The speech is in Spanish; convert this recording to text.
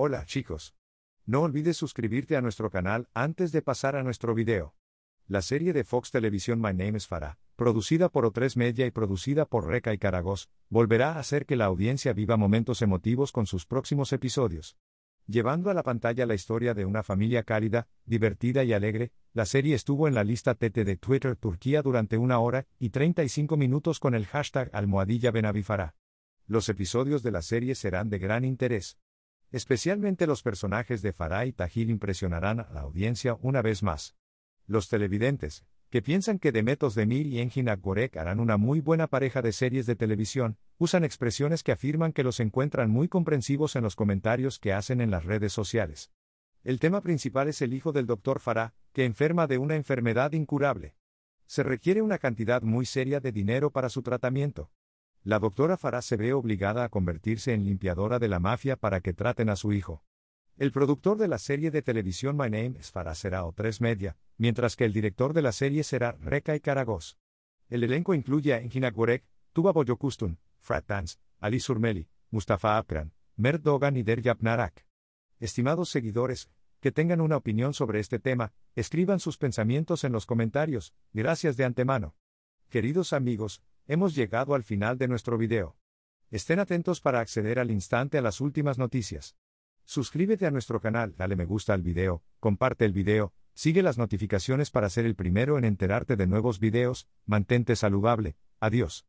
Hola chicos. No olvides suscribirte a nuestro canal antes de pasar a nuestro video. La serie de Fox Televisión My Name is Farah, producida por O3 Media y producida por Reca y Caragos, volverá a hacer que la audiencia viva momentos emotivos con sus próximos episodios. Llevando a la pantalla la historia de una familia cálida, divertida y alegre, la serie estuvo en la lista TT de Twitter Turquía durante una hora y 35 minutos con el hashtag almohadilla Farah. Los episodios de la serie serán de gran interés. Especialmente los personajes de Farah y Tajil impresionarán a la audiencia una vez más. Los televidentes, que piensan que Demetos Demir y Engin Gorek harán una muy buena pareja de series de televisión, usan expresiones que afirman que los encuentran muy comprensivos en los comentarios que hacen en las redes sociales. El tema principal es el hijo del doctor Farah, que enferma de una enfermedad incurable. Se requiere una cantidad muy seria de dinero para su tratamiento. La doctora Farah se ve obligada a convertirse en limpiadora de la mafia para que traten a su hijo. El productor de la serie de televisión My Name is Farah será O3 Media, mientras que el director de la serie será y Karagos. El elenco incluye a Engin Gurek, Tuba Boyokustun, Frat Ali Surmeli, Mustafa Akran, Mert Dogan y Deryab Narak. Estimados seguidores, que tengan una opinión sobre este tema, escriban sus pensamientos en los comentarios, gracias de antemano. Queridos amigos, Hemos llegado al final de nuestro video. Estén atentos para acceder al instante a las últimas noticias. Suscríbete a nuestro canal, dale me gusta al video, comparte el video, sigue las notificaciones para ser el primero en enterarte de nuevos videos, mantente saludable, adiós.